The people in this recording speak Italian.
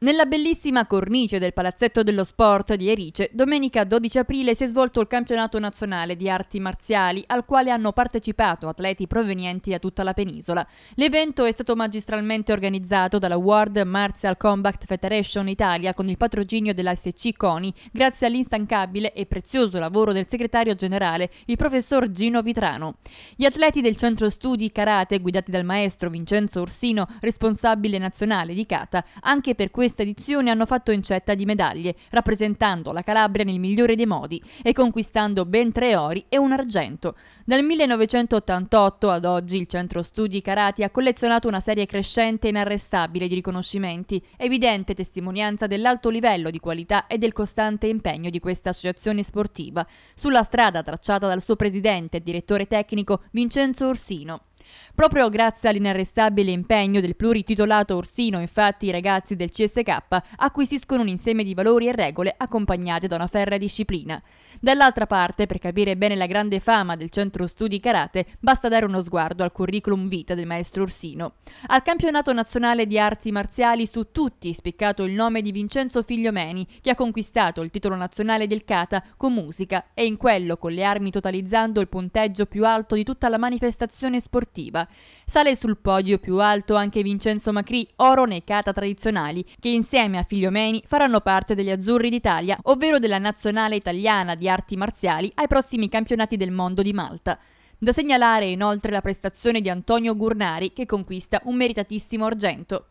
Nella bellissima cornice del Palazzetto dello Sport di Erice, domenica 12 aprile si è svolto il campionato nazionale di arti marziali al quale hanno partecipato atleti provenienti da tutta la penisola. L'evento è stato magistralmente organizzato dalla World Martial Combat Federation Italia con il patrocinio dell'ASC CONI grazie all'instancabile e prezioso lavoro del segretario generale, il professor Gino Vitrano. Gli atleti del centro studi karate guidati dal maestro Vincenzo Orsino, responsabile nazionale di Cata, anche per questo questa edizione hanno fatto incetta di medaglie, rappresentando la Calabria nel migliore dei modi e conquistando ben tre ori e un argento. Dal 1988 ad oggi il Centro Studi Carati ha collezionato una serie crescente e inarrestabile di riconoscimenti, evidente testimonianza dell'alto livello di qualità e del costante impegno di questa associazione sportiva, sulla strada tracciata dal suo presidente e direttore tecnico Vincenzo Orsino. Proprio grazie all'inarrestabile impegno del plurititolato Orsino, infatti, i ragazzi del CSK acquisiscono un insieme di valori e regole accompagnate da una ferrea disciplina. Dall'altra parte, per capire bene la grande fama del centro studi karate, basta dare uno sguardo al curriculum vita del maestro Orsino. Al campionato nazionale di arti marziali su tutti spiccato il nome di Vincenzo Figliomeni, che ha conquistato il titolo nazionale del kata con musica e in quello con le armi totalizzando il punteggio più alto di tutta la manifestazione sportiva sportiva. Sale sul podio più alto anche Vincenzo Macri, oro nei kata tradizionali, che insieme a Figliomeni faranno parte degli Azzurri d'Italia, ovvero della nazionale italiana di arti marziali, ai prossimi campionati del mondo di Malta. Da segnalare inoltre la prestazione di Antonio Gurnari che conquista un meritatissimo argento.